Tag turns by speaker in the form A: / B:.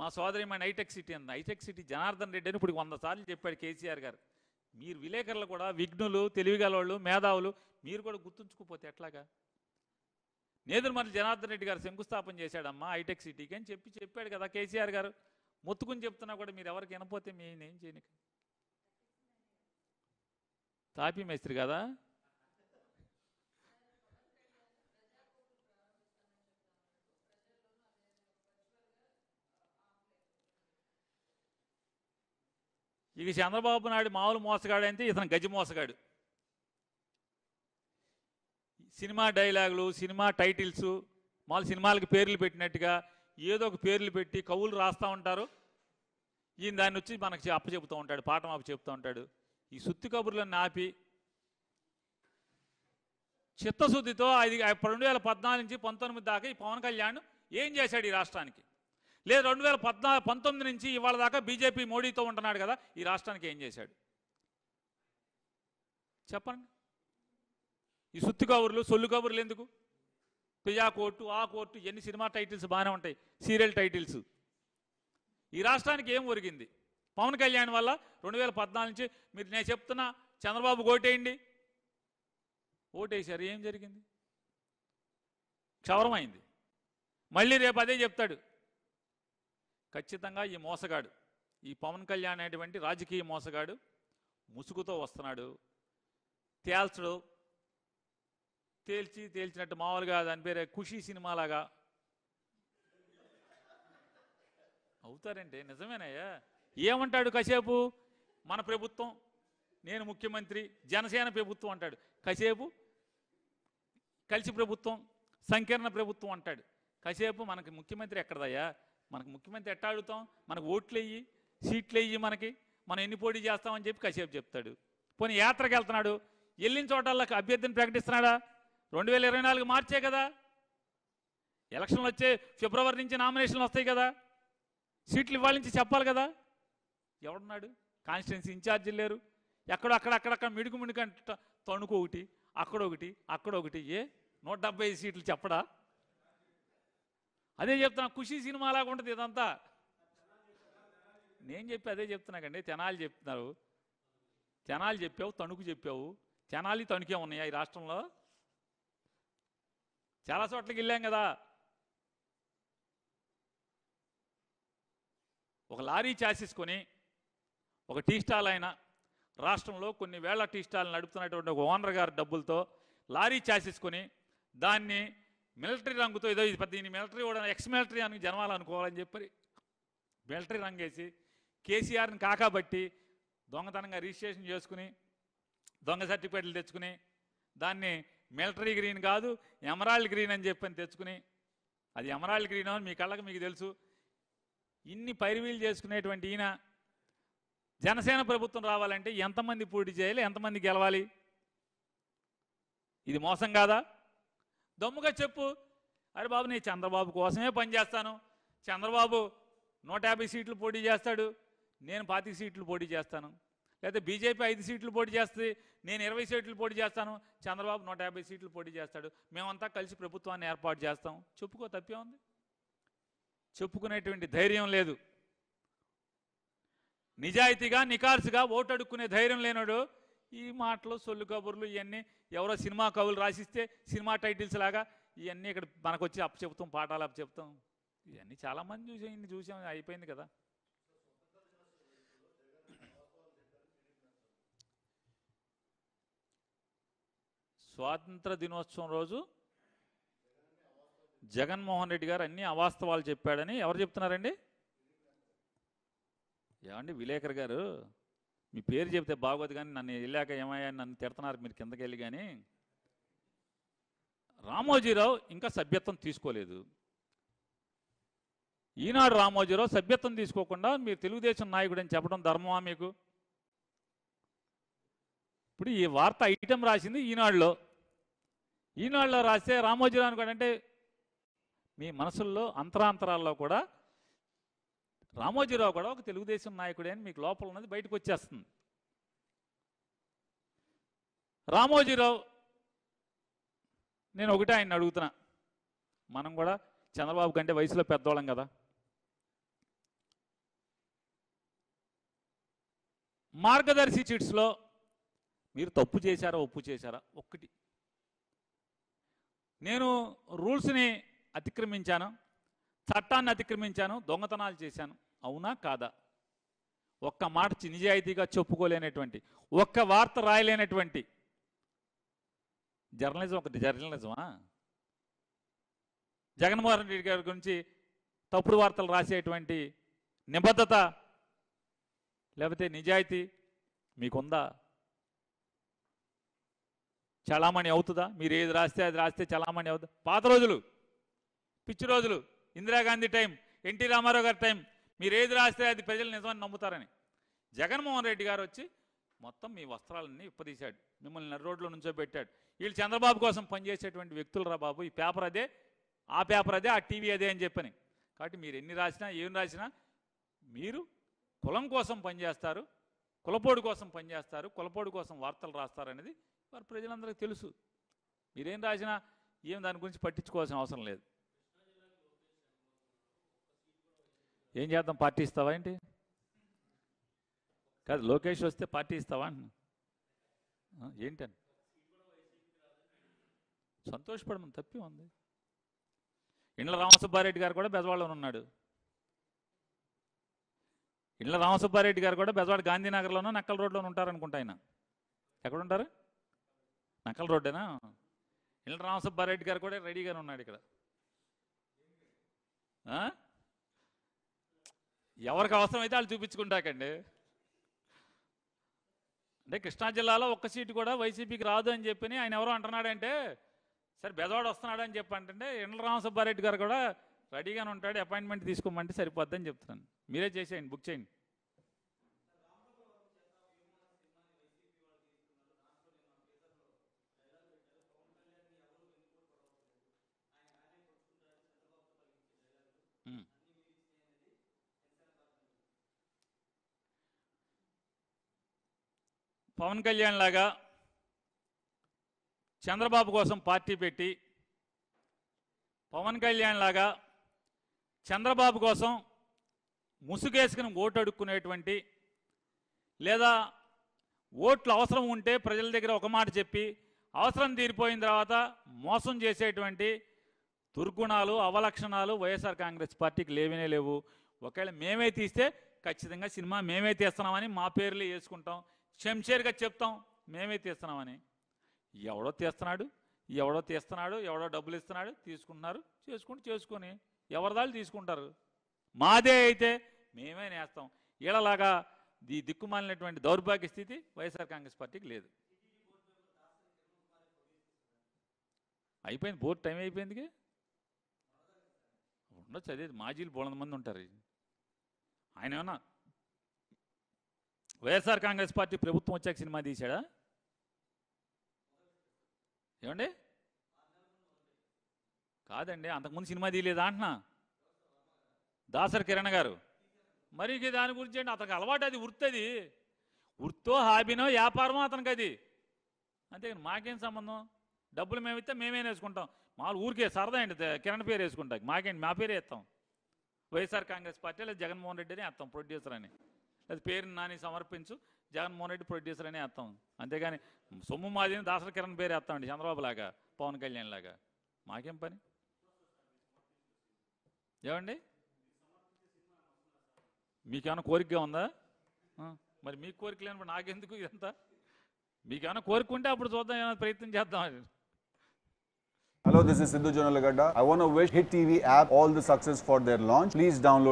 A: మా మన హైటెక్ సిటీ అంది హైటెక్ సిటీ జనార్దన్ రెడ్డి అని ఇప్పుడు వంద సార్లు చెప్పాడు కేసీఆర్ గారు మీరు విలేకరులు కూడా విఘ్నులు తెలివిగలవాళ్ళు మేధావులు మీరు కూడా గుర్తుంచుకుపోతే ఎట్లాగా నేదురుమల్లి జనార్దన్ రెడ్డి గారు శంకుస్థాపన చేశాడమ్మా హైటెక్ సిటీకి అని చెప్పి చెప్పాడు కదా కేసీఆర్ గారు మొత్తుకుని చెప్తున్నా కూడా మీరు ఎవరికి వినపోతే మీ ఏం చేయనికి తాపీ మేస్త్రి కదా ఇవి చంద్రబాబు నాయుడు మామూలు మోసగాడు అంటే ఇతను గజి మోసగాడు సినిమా డైలాగులు సినిమా టైటిల్స్ మామూలు సినిమాలకు పేర్లు పెట్టినట్టుగా ఏదో ఒక పేర్లు పెట్టి కవులు రాస్తూ ఉంటారు ఈయన దాన్ని వచ్చి అప్ప చెబుతూ ఉంటాడు పాఠం చెబుతూ ఉంటాడు ఈ సుత్తి కబుర్లను నాపి చిత్తశుద్ధితో ఐదు రెండు వేల పద్నాలుగు నుంచి పంతొమ్మిది దాకా ఈ పవన్ కళ్యాణ్ ఏం చేశాడు ఈ రాష్ట్రానికి లేదు రెండు వేల పద్నా పంతొమ్మిది నుంచి ఇవాళ దాకా బీజేపీ మోడీతో ఉంటున్నాడు కదా ఈ రాష్ట్రానికి ఏం చేశాడు చెప్పండి ఈ సుత్తి కబుర్లు సొల్లు కబుర్లు ఎందుకు పియా కోర్టు ఆ కోర్టు ఎన్ని సినిమా టైటిల్స్ బాగానే ఉంటాయి సీరియల్ టైటిల్స్ ఈ రాష్ట్రానికి ఏం ఒరిగింది పవన్ కళ్యాణ్ వల్ల రెండు వేల పద్నాలుగు నుంచి మీరు నేను చెప్తున్నా చంద్రబాబు ఓటేయండి ఓటేశారు ఏం జరిగింది క్షవరమైంది మళ్ళీ రేపు అదే చెప్తాడు ఖచ్చితంగా ఈ మోసగాడు ఈ పవన్ కళ్యాణ్ అనేటువంటి రాజకీయ మోసగాడు ముసుగుతో వస్తున్నాడు తేల్చడు తేల్చి తేల్చినట్టు మామూలుగా దాని పేరే ఖుషీ సినిమాలాగా అవుతారంటే నిజమేనయ్యా ఏమంటాడు కసేపు మన ప్రభుత్వం నేను ముఖ్యమంత్రి జనసేన ప్రభుత్వం అంటాడు కసేపు కలిసి ప్రభుత్వం సంకీర్ణ ప్రభుత్వం అంటాడు కాసేపు మనకి ముఖ్యమంత్రి ఎక్కడదయ్యా మనకు ముఖ్యమంత్రి ఎట్టా అడుగుతాం మనకు ఓట్లు వెయ్యి సీట్లు వెయ్యి మనకి మనం ఎన్ని పోటీ చేస్తామని చెప్పి కాసేపు చెప్తాడు పోనీ యాత్రకు వెళ్తున్నాడు వెళ్ళిన చోటల్లా అభ్యర్థిని ప్రకటిస్తున్నాడా రెండు వేల ఇరవై నాలుగు మార్చే కదా ఎలక్షన్లు వచ్చే ఫిబ్రవరి నుంచి నామినేషన్లు వస్తాయి కదా సీట్లు ఇవాళ నుంచి చెప్పాలి కదా ఎవడున్నాడు కాన్స్టిట్యున్సీ ఇన్ఛార్జీలు లేరు ఎక్కడో అక్కడ అక్కడక్కడ మిడుకు మిడుకు అంటే తణుకు ఒకటి అక్కడొకటి అక్కడొకటి అక్కడ ఒకటి ఏ నూట డెబ్బై సీట్లు చెప్పడా అదే చెప్తున్నా ఖుషి సినిమా లాగా ఉంటుంది ఇదంతా నేను చెప్పి అదే కండి తెనాలి చెప్తున్నారు తెనాలి చెప్పావు తణుకు చెప్పావు తెనాలి తణుకే ఉన్నాయా ఈ రాష్ట్రంలో చాలా చోట్లకి వెళ్ళాం కదా ఒక లారీ చాసేసుకొని ఒక టీ స్టాల్ అయిన రాష్ట్రంలో కొన్ని వేల టీ స్టాల్ నడుపుతున్నటువంటి ఒక ఓనర్ గారి డబ్బులతో లారీ చాసేసుకొని దాన్ని మిలిటరీ రంగుతో ఏదో ఇది పెద్ద మిలిటరీ కూడా ఎక్స్ మిలిటరీ అని జనవాలనుకోవాలని చెప్పి మిలిటరీ వేసి కేసీఆర్ని కాకాబట్టి దొంగతనంగా రిజిస్ట్రేషన్ చేసుకుని దొంగ సర్టిఫికేట్లు తెచ్చుకుని దాన్ని మిలిటరీ గ్రీన్ కాదు ఎమరాల్డ్ గ్రీన్ అని చెప్పి తెచ్చుకుని అది ఎమరాల్డ్ గ్రీన్ అని మీ కళ్ళకు మీకు తెలుసు ఇన్ని పైరువీలు చేసుకునేటువంటి ఈయన జనసేన ప్రభుత్వం రావాలంటే ఎంతమంది పోటీ చేయాలి ఎంతమంది గెలవాలి ఇది మోసం కాదా దమ్ముగా చెప్పు అరే బాబు నేను చంద్రబాబు కోసమే పనిచేస్తాను చంద్రబాబు నూట యాభై సీట్లు పోటీ చేస్తాడు నేను పాతిక సీట్లు పోటీ చేస్తాను లేదా బీజేపీ ఐదు సీట్లు పోటీ చేస్తుంది నేను ఇరవై సీట్లు పోటీ చేస్తాను చంద్రబాబు నూట యాభై సీట్లు పోటీ చేస్తాడు మేమంతా కలిసి ప్రభుత్వాన్ని ఏర్పాటు చేస్తాం చెప్పుకో తప్పే ఉంది చెప్పుకునేటువంటి ధైర్యం లేదు నిజాయితీగా నికార్సుగా ఓటు అడుక్కునే ధైర్యం లేనడు ఈ మాటలు సొల్లు కబుర్లు ఇవన్నీ ఎవరో సినిమా కవులు రాసిస్తే సినిమా టైటిల్స్ లాగా ఇవన్నీ ఇక్కడ మనకు వచ్చి అప్పు చెప్తాం పాఠాలు అప్పు చెప్తాం ఇవన్నీ చాలామంది చూసాం ఇన్ని చూసాం అయిపోయింది కదా స్వాతంత్ర దినోత్సవం రోజు జగన్మోహన్ రెడ్డి గారు అన్ని అవాస్తవాలు చెప్పాడని ఎవరు చెప్తున్నారండి ఏమండి విలేకర్ గారు మీ పేరు చెబితే బాగోదు కానీ నన్ను వెళ్ళాక ఏమయ్యా నన్ను తిడుతున్నారు మీరు కిందకి వెళ్ళి కానీ రామోజీరావు ఇంకా సభ్యత్వం తీసుకోలేదు ఈనాడు రామోజీరావు సభ్యత్వం తీసుకోకుండా మీరు తెలుగుదేశం నాయకుడు అని చెప్పడం ధర్మమా మీకు ఇప్పుడు ఈ వార్త ఐటెం రాసింది ఈనాడులో ఈనాడులో రాస్తే రామోజీరావు అంటే మీ మనసుల్లో అంతరాంతరాల్లో కూడా రామోజీరావు కూడా ఒక తెలుగుదేశం నాయకుడే అని మీకు లోపల ఉన్నది బయటకు వచ్చేస్తుంది రామోజీరావు నేను ఒకటే ఆయన అడుగుతున్నా మనం కూడా చంద్రబాబు కంటే వయసులో పెద్దవాళ్ళం కదా మార్గదర్శి చిట్స్లో మీరు తప్పు చేశారా ఒప్పు చేశారా ఒక్కటి నేను రూల్స్ని అతిక్రమించాను చట్టాన్ని అతిక్రమించాను దొంగతనాలు చేశాను అవునా కాదా ఒక్క మాట నిజాయితీగా చెప్పుకోలేనటువంటి ఒక్క వార్త రాయలేనటువంటి జర్నలిజం ఒకటి జర్నలిజమా జగన్మోహన్ రెడ్డి గారి గురించి తప్పుడు వార్తలు రాసేటువంటి నిబద్ధత లేకపోతే నిజాయితీ మీకుందా చలామణి అవుతుందా మీరు ఏది రాస్తే అది రాస్తే చలామణి అవుతుంది పాత రోజులు పిచ్చి రోజులు ఇందిరాగాంధీ టైం ఎన్టీ రామారావు గారి టైం మీరు ఏది రాస్తే అది ప్రజలు నిజమని నమ్ముతారని జగన్మోహన్ రెడ్డి గారు వచ్చి మొత్తం మీ వస్త్రాలన్నీ విప్పదీశాడు మిమ్మల్ని నడి రోడ్లో పెట్టాడు వీళ్ళు చంద్రబాబు కోసం పనిచేసేటువంటి వ్యక్తులరా బాబు ఈ పేపర్ అదే ఆ పేపర్ అదే ఆ టీవీ అదే అని చెప్పని కాబట్టి మీరు ఎన్ని రాసినా ఏం రాసినా మీరు కులం కోసం పనిచేస్తారు కులపోడు కోసం పనిచేస్తారు కులపోడు కోసం వార్తలు రాస్తారనేది వారు ప్రజలందరికీ తెలుసు మీరేం రాసినా ఏం దాని గురించి పట్టించుకోవాల్సిన అవసరం లేదు ఏం చేద్దాం పార్టీ ఇస్తావా ఏంటి కాదు లోకేష్ వస్తే పార్టీ ఇస్తావా అంటున్నా ఏంటని సంతోషపడమని తప్పి ఉంది ఇండ్ల రామసుబ్బారెడ్డి గారు కూడా బెజవాడలో ఉన్నాడు ఇండ్ల రామసుబ్బారెడ్డి గారు కూడా బెజవాడ గాంధీనగర్లోనో నక్కల రోడ్లోనూ ఉంటారనుకుంటా ఆయన ఎక్కడుంటారు నక్కల రోడ్డేనా ఇండ్ల రామసుబ్బారెడ్డి గారు కూడా రెడీగానే ఉన్నాడు ఇక్కడ ఎవరికి అవసరమైతే వాళ్ళు చూపించుకుంటాకండి అంటే కృష్ణా జిల్లాలో ఒక్క సీటు కూడా వైసీపీకి రాదు అని చెప్పి ఆయన ఎవరు అంటున్నాడంటే సరే బెదవాడు వస్తున్నాడని చెప్పి అంటే ఎండ్ల రామసుబ్బారెడ్డి గారు కూడా రెడీగానే ఉంటాడు అపాయింట్మెంట్ తీసుకోమంటే సరిపోద్దని చెప్తున్నాను మీరే చేసేయండి బుక్ చేయండి పవన్ కళ్యాణ్ లాగా చంద్రబాబు కోసం పార్టీ పెట్టి పవన్ కళ్యాణ్ లాగా చంద్రబాబు కోసం ముసుగేసుకుని ఓటు అడుక్కునేటువంటి లేదా ఓట్లు అవసరం ఉంటే ప్రజల దగ్గర ఒక మాట చెప్పి అవసరం తీరిపోయిన తర్వాత మోసం చేసేటువంటి దుర్గుణాలు అవలక్షణాలు వైఎస్ఆర్ కాంగ్రెస్ పార్టీకి లేవనే లేవు ఒకవేళ మేమే తీస్తే ఖచ్చితంగా సినిమా మేమే తీస్తున్నామని మా పేర్లు వేసుకుంటాం షంషేర్గా చెప్తాం మేమే తీస్తున్నామని ఎవడో తీస్తున్నాడు ఎవడో తీస్తున్నాడు ఎవడో డబ్బులు ఇస్తున్నాడు తీసుకుంటున్నారు చేసుకుంటూ చేసుకొని ఎవరిదాలు తీసుకుంటారు మాదే అయితే మేమే నేస్తాం ఇలాగా ఈ దిక్కుమాలినటువంటి దౌర్భాగ్య స్థితి వైఎస్ఆర్ కాంగ్రెస్ పార్టీకి లేదు అయిపోయింది బోర్డు టైం అయిపోయింది ఉండొచ్చు అదే మాజీలు బోళంత మంది ఉంటారు ఆయన ఏమన్నా వైఎస్ఆర్ కాంగ్రెస్ పార్టీ ప్రభుత్వం వచ్చాక సినిమా తీశాడా ఏమండి కాదండి అంతకుముందు సినిమా తీయలేదా అంటున్నా దాసర్ కిరణ్ గారు మరి దాని గురించి అండి అతనికి అలవాటు అది వృత్తి వృత్తో హాబీనో వ్యాపారమో అతనికి అది అంతేగాని మాకేం సంబంధం డబ్బులు మేము ఇస్తే మేమే వేసుకుంటాం మా ఊరికే సరదా అండి కిరణ్ పేరు వేసుకుంటాం మాకేంటి మా పేరే ఇస్తాం వైఎస్ఆర్ కాంగ్రెస్ పార్టీ లేదా జగన్మోహన్ రెడ్డి అని అర్థం ప్రొడ్యూసర్ అని లేదా పేరు నాని సమర్పించు జగన్మోహన్ రెడ్డి ప్రొడ్యూసర్ అనే వేస్తాం అంతేగాని సొమ్ము మాదిని దాసరి కిరణ్ పేరు వేస్తామండి చంద్రబాబు లాగా పవన్ కళ్యాణ్ లాగా మాకేం పని ఏమండి మీకేమైనా కోరికగా ఉందా మరి మీ కోరిక లేనప్పుడు నాకెందుకు ఇదంతా మీకేమైనా ఉంటే అప్పుడు చూద్దాం ఏమైనా ప్రయత్నం చేద్దాం Hello, this is Sidhu Jonalagada. I want to wish Hit TV app all the success for their launch. Please download